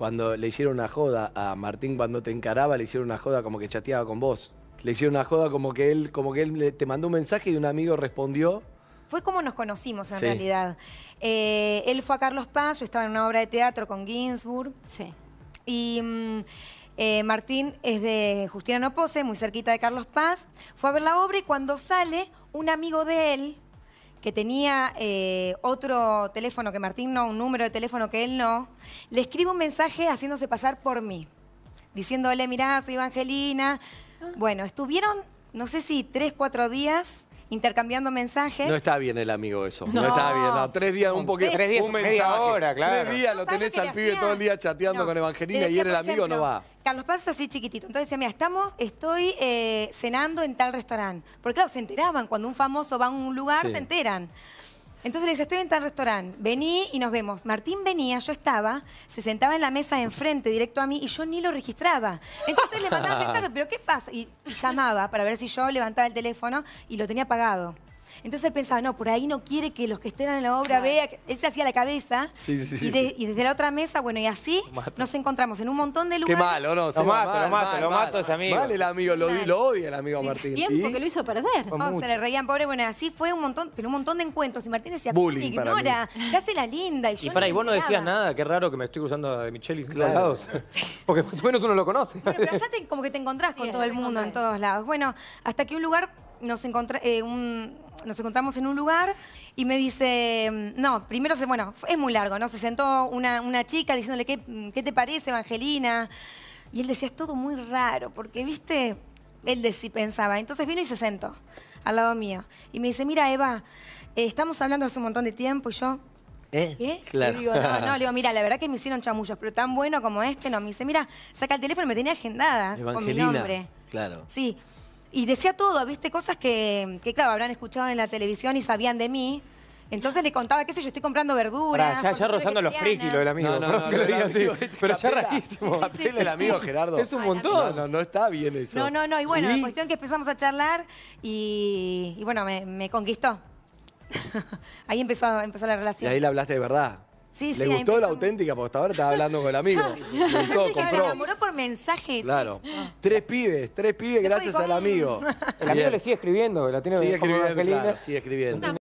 cuando le hicieron una joda a Martín cuando te encaraba, le hicieron una joda como que chateaba con vos. Le hicieron una joda como que él, como que él te mandó un mensaje y un amigo respondió. Fue como nos conocimos en realidad. Eh, él fue a Carlos Paz, yo estaba en una obra de teatro con Ginsburg. Sí. Y mm, eh, Martín es de No Pose, muy cerquita de Carlos Paz. Fue a ver la obra y cuando sale, un amigo de él, que tenía eh, otro teléfono que Martín no, un número de teléfono que él no, le escribe un mensaje haciéndose pasar por mí, diciéndole, mirá, soy Evangelina. Ah. Bueno, estuvieron, no sé si tres, cuatro días intercambiando mensajes. No está bien el amigo eso. No, está bien. Tres días, un poquito. Tres días, un mensaje. claro. Tres días lo tenés al pibe todo el día chateando con Evangelina y él, el amigo no va. Carlos Paz así chiquitito. Entonces decía, mira, estamos, estoy eh, cenando en tal restaurante. Porque claro, se enteraban. Cuando un famoso va a un lugar, se enteran. Entonces le dice, estoy en tal restaurante, vení y nos vemos. Martín venía, yo estaba, se sentaba en la mesa de enfrente, directo a mí, y yo ni lo registraba. Entonces le mandaba mensajes, pero ¿qué pasa? Y llamaba para ver si yo levantaba el teléfono y lo tenía apagado. Entonces él pensaba, no, por ahí no quiere que los que estén en la obra vea vean. Él se hacía la cabeza. Sí, sí, sí, y, desde la otra mesa, bueno, y así nos encontramos en un montón de lugares. Qué malo, ¿no? lo mato, lo mato, lo mato ese amigo. Vale el amigo, lo, lo odia el amigo Martín. Tiempo que lo hizo perder. No, oh, se le reían, pobre. Bueno, así fue un montón, pero un montón de encuentros. Y Martín decía, me ignora, se hace la linda. Y, y para, y vos no decías nada, qué raro que me estoy cruzando de Michelle y claro. lados. Porque más o menos uno lo conoce. Bueno, pero ya te, como que te encontrás con todo el mundo en todos lados. Bueno, hasta que un lugar eh, nos, encontramos en un lugar y me dice, mm, no, primero, se, bueno, es muy largo, ¿no? Se sentó una, chica diciéndole, ¿qué, te parece, Evangelina? Y él decía, es todo muy raro, porque, viste, él de sí pensaba. Entonces vino y se sentó al lado mío. Y me dice, mira, Eva, eh, estamos hablando hace un montón de tiempo y yo... ¿Eh? Claro. Le digo, no, no, le digo, mira, la verdad que me hicieron chamullos, pero tan bueno como este, no. Me dice, mira, saca el teléfono, me tenía agendada con mi nombre. Claro. Sí. Y decía todo, viste, cosas que, que, claro, habrán escuchado en la televisión y sabían de mí. Entonces le contaba, qué sé yo, estoy comprando verduras. ya, ya rozando los friki, lo del amigo. No, no, no, este pero ya rarísimo. el amigo Gerardo. Es un montón. No, no, está bien eso. No, no, no. Y bueno, la cuestión que empezamos a charlar y, y bueno, me, conquistó. ahí empezó, empezó la relación. Y ahí le hablaste de verdad. Sí, sí. ¿Le gustó la auténtica? Porque hasta ahora estaba hablando con el amigo. Le gustó, compró mensaje. Claro. Ah. Tres pibes, tres pibes gracias al amigo. El amigo le sigue escribiendo, la tiene Sigue sigue escribiendo.